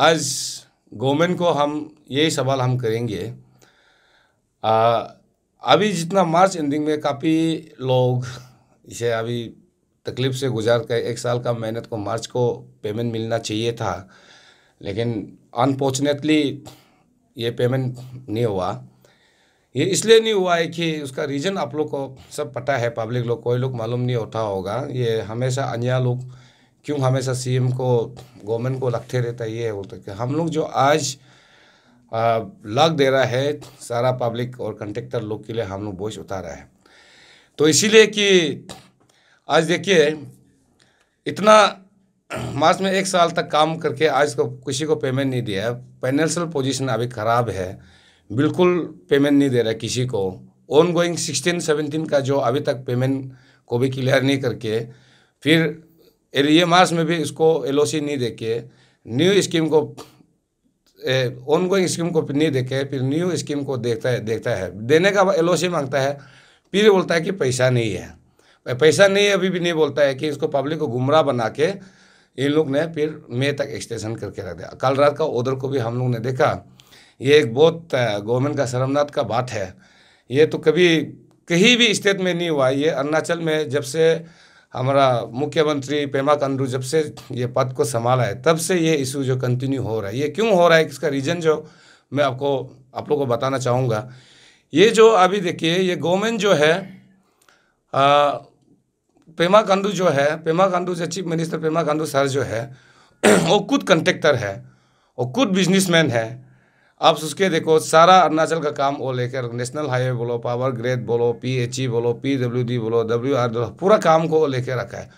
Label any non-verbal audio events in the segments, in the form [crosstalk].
आज गवर्नमेंट को हम यही सवाल हम करेंगे आ, अभी जितना मार्च एंडिंग में काफ़ी लोग इसे अभी तकलीफ से गुजार कर एक साल का मेहनत को मार्च को पेमेंट मिलना चाहिए था लेकिन अनफॉर्चुनेटली ये पेमेंट नहीं हुआ ये इसलिए नहीं हुआ है कि उसका रीज़न आप लोग को सब पता है पब्लिक लोग कोई लोग मालूम नहीं होता होगा ये हमेशा अन्य लोग क्यों हमेशा सीएम को गवर्नमेंट को लगते रहता है ये बोलते कि हम लोग जो आज लग दे रहा है सारा पब्लिक और कंट्रेक्टर लोग के लिए हम लोग बोझ उतारा है तो इसीलिए कि आज देखिए इतना मार्च में एक साल तक काम करके आज को किसी को पेमेंट नहीं दिया फाइनेंशियल पोजीशन अभी ख़राब है बिल्कुल पेमेंट नहीं दे रहा किसी को ऑन गोइंग सिक्सटीन का जो अभी तक पेमेंट को भी क्लियर नहीं करके फिर ये मार्च में भी इसको एल नहीं देके न्यू स्कीम को ऑन गोइंग स्कीम को नहीं देखे फिर न्यू स्कीम को देखता है देखता है देने का एल मांगता है फिर बोलता है कि पैसा नहीं है पैसा नहीं है अभी भी नहीं बोलता है कि इसको पब्लिक को गुमराह बना के इन लोग ने फिर मे तक एक्सटेंशन करके रख दिया कल रात का उधर को भी हम लोग ने देखा ये एक बहुत गवर्नमेंट का शर्मनाथ का बात है ये तो कभी कहीं भी स्टेट में नहीं हुआ ये अरुणाचल में जब से हमारा मुख्यमंत्री पेमा कंडू जब से ये पद को संभाला है तब से ये इशू जो कंटिन्यू हो रहा है ये क्यों हो रहा है इसका रीज़न जो मैं आपको आप लोगों को बताना चाहूँगा ये जो अभी देखिए ये गवर्नमेंट जो है आ, पेमा कांडू जो है पेमा कांडू जो chief minister Pema Khandu sir जो [clears throat] है वो खुद कंट्रेक्टर है वो खुद बिजनेसमैन है आप उसके देखो सारा अरुणाचल का काम वो लेकर नेशनल हाईवे बोलो पावर ग्रेड बोलो पी एच ई बोलो पी डब्ल्यू डी बोलो डब्ल्यू आर पूरा काम को लेकर रखा है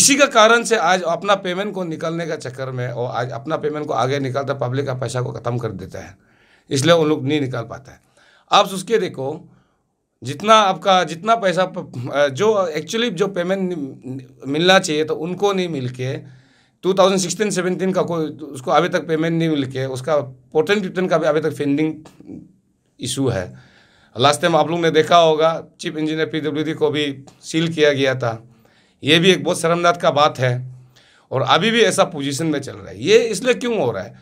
इसी का कारण से आज अपना पेमेंट को निकलने का चक्कर में और आज अपना पेमेंट को आगे निकलता पब्लिक का पैसा को ख़त्म कर देता है इसलिए उन लोग नहीं निकाल पाता है आप उसके देखो जितना आपका जितना पैसा जो एक्चुअली जो पेमेंट मिलना चाहिए तो उनको नहीं मिल के 2016-17 का कोई उसको अभी तक पेमेंट नहीं मिल के उसका पोर्टन फिफ्टन का भी अभी तक पेंडिंग इशू है लास्ट टाइम आप लोग ने देखा होगा चीफ इंजीनियर पीडब्ल्यूडी को भी सील किया गया था ये भी एक बहुत शर्मनाथ का बात है और अभी भी ऐसा पोजीशन में चल रहा है ये इसलिए क्यों हो रहा है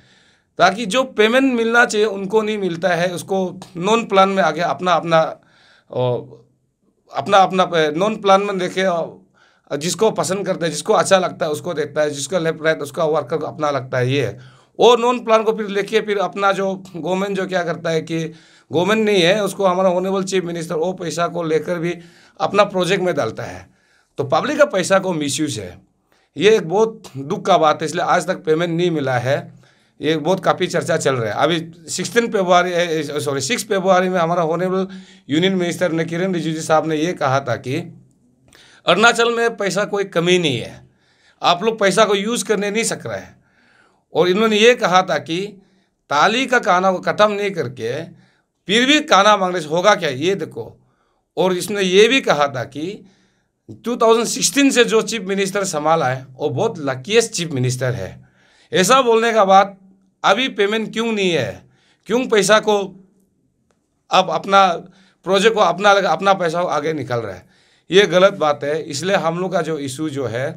ताकि जो पेमेंट मिलना चाहिए उनको नहीं मिलता है उसको नॉन प्लान में आगे अपना अपना अपना अपना नॉन प्लान में देखे जिसको पसंद करता है जिसको अच्छा लगता है उसको देखता है जिसको लेफ्ट राइट उसका वर्कर को अपना लगता है ये है वो नॉन प्लान को फिर लेके फिर अपना जो गवर्नमेंट जो क्या करता है कि गवर्नमेंट नहीं है उसको हमारा ऑनरेबल चीफ मिनिस्टर वो पैसा को लेकर भी अपना प्रोजेक्ट में डालता है तो पब्लिक का पैसा को मिसयूज है ये एक बहुत दुख का बात है इसलिए आज तक पेमेंट नहीं मिला है ये बहुत काफ़ी चर्चा चल रहा है अभी sixteen February sorry six February में हमारा ऑनरेबल यूनियन मिनिस्टर ने किरण रिजिजू साहब ने ये कहा था कि अरुणाचल में पैसा कोई कमी नहीं है आप लोग पैसा को यूज़ करने नहीं सक रहे हैं और इन्होंने ये कहा था कि ताली का काना को ख़त्म नहीं करके फिर भी काना मांगने से होगा क्या ये देखो और इसने ये भी कहा था कि 2016 से जो चीफ मिनिस्टर संभाला है वो बहुत लकीस्ट चीफ मिनिस्टर है ऐसा बोलने का बाद अभी पेमेंट क्यों नहीं है क्यों पैसा को अब अपना प्रोजेक्ट को अपना अपना पैसा आगे निकल रहा है ये गलत बात है इसलिए हम लोग का जो इशू जो है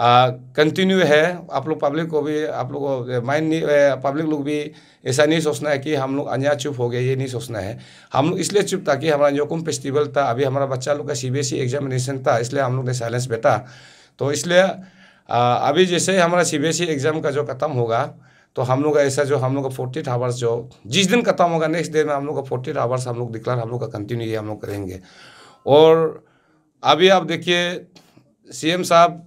कंटिन्यू है आप लोग पब्लिक को भी आप लोग को माइंड नहीं पब्लिक लोग भी ऐसा नहीं सोचना है कि हम लोग अन्या चुप हो गए ये नहीं सोचना है हम लोग इसलिए चुप था कि हमारा जोकुम फेस्टिवल था अभी हमारा बच्चा लोग का सीबीएसई एग्जामिनेशन था इसलिए हम लोग ने साइलेंस बैठा तो इसलिए अभी जैसे हमारा सीबीएसई एग्ज़ाम का जो ख़त्म होगा तो हम लोग ऐसा जो हम लोग का फोर्टी आवर्स जो जिस दिन ख़त्म होगा नेक्स्ट डे में हम लोग का फोर्टी आवर्स हम लोग डिक्लेयर हम लोग का कंटिन्यू ये हम लोग करेंगे और अभी आप देखिए सीएम साहब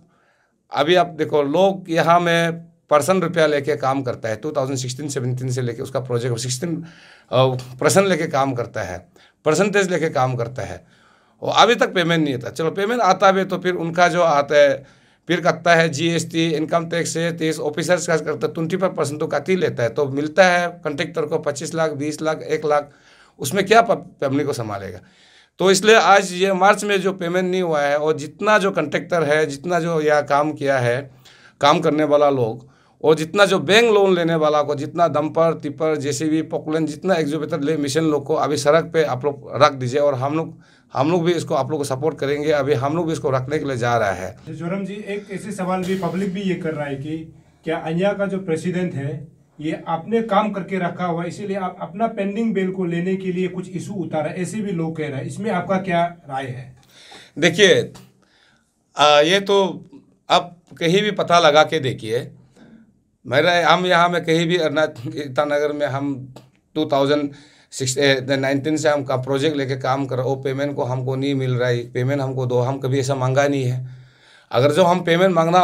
अभी आप देखो लोग यहाँ में पर्सन रुपया लेके काम करता है 2016 17 से लेके उसका प्रोजेक्ट सिक्सटीन परसेंट लेके काम करता है परसेंटेज लेके काम करता है और अभी तक पेमेंट नहीं आता चलो पेमेंट आता भी तो फिर उनका जो आता है फिर कटता है जीएसटी इनकम टैक्स है तीस तो ऑफिसर्स का करता है ट्वेंटी फाइव परसेंट तो कट ही लेता है तो मिलता है कंट्रेक्टर को पच्चीस लाख बीस लाख एक लाख उसमें क्या फैमिली को संभालेगा तो इसलिए आज ये मार्च में जो पेमेंट नहीं हुआ है और जितना जो कंट्रेक्टर है जितना जो यह काम किया है काम करने वाला लोग और जितना जो बैंक लोन लेने वाला को जितना दम्पर टिपर भी पॉकुलन जितना एग्जीबेटर ले मिशन लोग को अभी सड़क पे आप लोग रख दीजिए और हम लोग हम लोग भी इसको आप लोग को सपोर्ट करेंगे अभी हम लोग भी इसको रखने के लिए जा रहा है जोरम जी एक ऐसे सवाल भी पब्लिक भी ये कर रहा है कि क्या अन्या का जो प्रेसिडेंट है ये आपने काम करके रखा हुआ इसीलिए आप अपना पेंडिंग बिल को लेने के लिए कुछ इशू उतारा ऐसे भी लोग कह रहे हैं इसमें आपका क्या राय है देखिए ये तो आप कहीं भी पता लगा के देखिए मेरा हम यहाँ में कहीं भी अरुणा ईटानगर में हम टू थाउजेंड सिक्स नाइनटीन से हम का प्रोजेक्ट लेके काम कर वो पेमेंट को हमको नहीं मिल रहा है पेमेंट हमको दो हम कभी ऐसा मांगा नहीं है अगर जो हम पेमेंट मांगना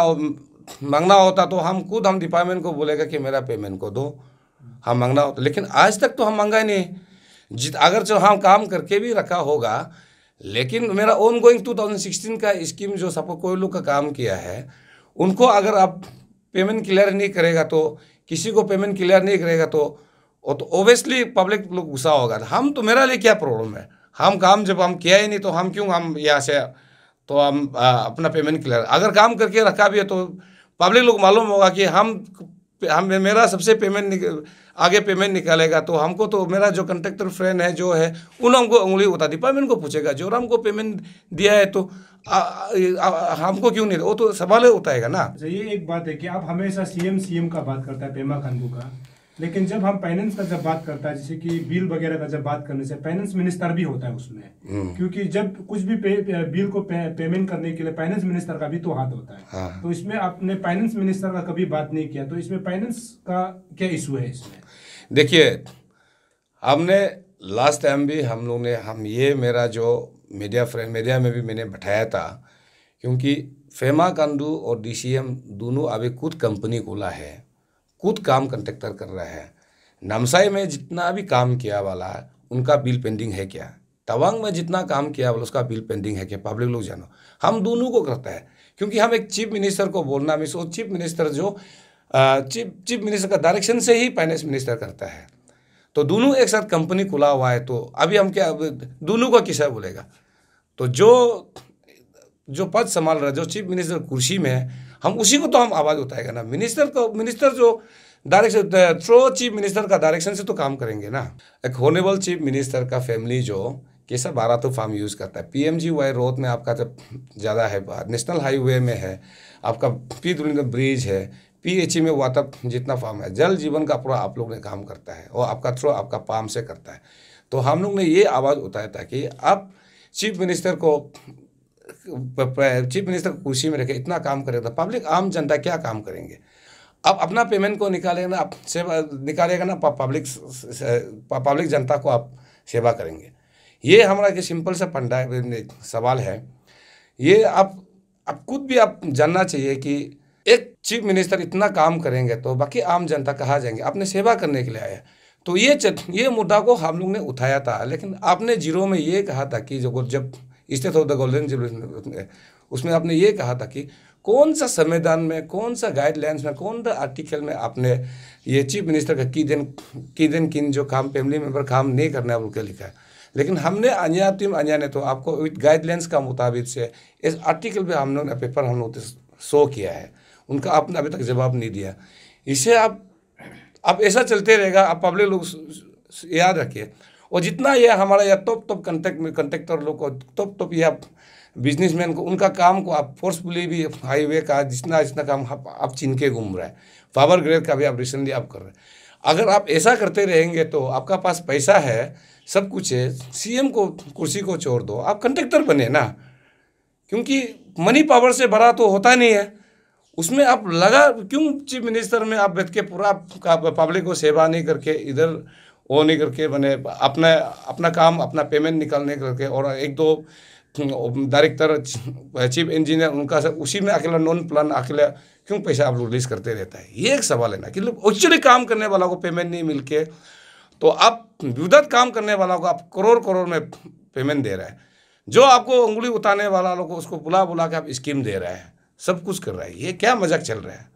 मांगना होता तो हम खुद हम डिपार्टमेंट को बोलेगा कि मेरा पेमेंट को दो हम मांगना होता लेकिन आज तक तो हम मांगा ही नहीं जित अगर जो हम काम करके भी रखा होगा लेकिन मेरा ongoing two thousand sixteen का स्कीम जो सपो कोई लोग का काम किया है उनको अगर आप पेमेंट क्लियर नहीं करेगा तो किसी को पेमेंट क्लियर नहीं करेगा तो वो तो ओबियसली पब्लिक लोग गुस्सा होगा हम तो मेरा लिए क्या प्रॉब्लम है हम काम जब हम किया ही नहीं तो हम क्यों हम यहाँ से तो हम आ, अपना पेमेंट क्लियर अगर काम करके रखा भी है तो पब्लिक लोग मालूम होगा कि हम हम मेरा सबसे पेमेंट आगे पेमेंट निकालेगा तो हमको तो मेरा जो कंट्रेक्टर फ्रेंड है जो है उन हमको उंगली उठा डिपार्टमेंट को पूछेगा जो हमको पेमेंट दिया है तो आ, आ, आ, हमको क्यों नहीं वो तो सवाल उठाएगा ना अच्छा, ये एक बात है कि आप हमेशा सीएम सीएम का बात करता है पेमा खांडू का लेकिन जब हम फाइनेंस का जब बात करता है जैसे कि बिल वगैरह का जब बात करने से फाइनेंस मिनिस्टर भी होता है उसमें हम्म। क्योंकि जब कुछ भी पे, बिल को पे, पेमेंट करने के लिए फाइनेंस मिनिस्टर का भी तो हाथ होता है हाँ। तो इसमें आपने फाइनेंस मिनिस्टर का कभी बात नहीं किया तो इसमें फाइनेंस का क्या इशू है इसमें देखिए हमने लास्ट टाइम भी हम लोग ने हम ये मेरा जो मीडिया फ्रेंड मीडिया में भी मैंने बैठाया था क्योंकि फेमा कांडू और डीसीएम दोनों अभी खुद कंपनी खोला है खुद काम कंट्रेक्टर कर रहा है नामसाई में जितना भी काम किया वाला है उनका बिल पेंडिंग है क्या तवांग में जितना काम किया वाला उसका बिल पेंडिंग है क्या पब्लिक लोग जानो हम दोनों को करता है क्योंकि हम एक चीफ मिनिस्टर को बोलना मिस चीफ मिनिस्टर जो चीफ चीफ मिनिस्टर का डायरेक्शन से ही फाइनेंस मिनिस्टर करता है तो दोनों एक साथ कंपनी खुला हुआ है तो अभी हम क्या दोनों का किसा बोलेगा तो जो जो पद संभाल रहा है जो चीफ मिनिस्टर कुर्सी में है हम उसी को तो हम आवाज़ उठाएगा ना मिनिस्टर को मिनिस्टर जो डायरेक्शन थ्रो चीफ मिनिस्टर का डायरेक्शन से तो काम करेंगे ना एक होनेबल चीफ मिनिस्टर का फैमिली जो कैसा बारह तो फार्म यूज़ करता है P M G Y road में आपका जब ज़्यादा है नेशनल हाईवे में है आपका पी दुनिया ब्रिज है पी एच ई में वाटर जितना फार्म है जल जीवन का पूरा आप लोग ने काम करता है और आपका थ्रो आपका पाम से करता है तो हम लोग ने ये आवाज़ उठाया था कि आप चीफ मिनिस्टर को चीफ मिनिस्टर को कुर्सी में रखे इतना काम करेगा पब्लिक आम जनता क्या काम करेंगे अब अपना पेमेंट को निकालेगा ना आप सेवा निकालेगा ना पब्लिक पब्लिक जनता को आप सेवा करेंगे ये हमारा एक सिंपल सा पंडा सवाल है ये आप आप खुद भी आप जानना चाहिए कि एक चीफ मिनिस्टर इतना काम करेंगे तो बाकी आम जनता कहाँ जाएंगे आपने सेवा करने के लिए आया तो ये ये मुद्दा को हम लोग ने उठाया था लेकिन आपने जीरो में ये कहा था कि जो जब स्टेथ ऑफ द गोल्डन जुबली उसमें आपने ये कहा था कि कौन सा संविधान में कौन सा गाइडलाइंस में कौन सा आर्टिकल में आपने ये चीफ मिनिस्टर का की दिन की दिन किन जो काम फैमिली मेम्बर काम नहीं करना है उनके लिखा है लेकिन हमने अन्या टीम अन्या ने तो आपको विद गाइडलाइंस का मुताबिक से इस आर्टिकल पे हम लोगों ने पेपर हम लोग शो किया है उनका आपने अभी तक जवाब नहीं दिया इसे आप आप ऐसा चलते रहेगा आप पब्लिक लोग याद रखिए और जितना ये हमारा यह टॉप टॉप कंटेक्ट में कंटेक्टर लोग को टॉप टॉप यह बिजनेसमैन को उनका काम को आप फोर्सफुली भी हाईवे का जितना जितना काम आप, आप छीन के घूम रहे हैं पावर ग्रेड का भी आप रिसेंटली आप कर रहे हैं अगर आप ऐसा करते रहेंगे तो आपका पास पैसा है सब कुछ है सीएम को कुर्सी को छोड़ दो आप कंडक्टर बने ना क्योंकि मनी पावर से भरा तो होता नहीं है उसमें आप लगा क्यों चीफ मिनिस्टर में आप बैठ के पूरा पब्लिक को सेवा नहीं करके इधर वो नहीं करके मैंने अपना अपना काम अपना पेमेंट निकालने करके और एक दो डायरेक्टर चीफ इंजीनियर उनका सब उसी में अकेला नॉन प्लान अकेला क्यों पैसा आप लोग रिलीज करते रहता है ये एक सवाल है ना कि एक्चुअली काम करने वाला को पेमेंट नहीं मिल के तो आप विदत काम करने वाला को आप करोड़ करोड़ में पेमेंट दे रहे हैं जो आपको उंगली उतारने वाला लोग उसको बुला बुला के आप स्कीम दे रहे हैं सब कुछ कर रहे हैं ये क्या मजाक चल रहा है